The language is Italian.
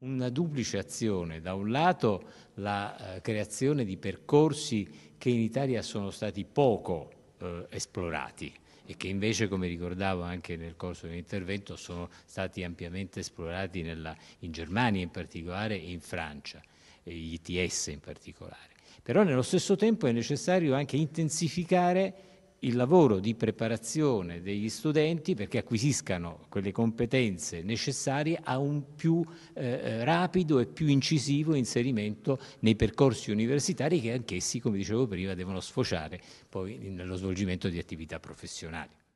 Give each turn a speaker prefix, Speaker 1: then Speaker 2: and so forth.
Speaker 1: Una duplice azione, da un lato la eh, creazione di percorsi che in Italia sono stati poco eh, esplorati e che invece, come ricordavo anche nel corso dell'intervento, sono stati ampiamente esplorati nella, in Germania in particolare e in Francia, e gli ITS in particolare. Però nello stesso tempo è necessario anche intensificare il lavoro di preparazione degli studenti perché acquisiscano quelle competenze necessarie a un più eh, eh, rapido e più incisivo inserimento nei percorsi universitari che anch'essi, come dicevo prima, devono sfociare poi nello svolgimento di attività professionali.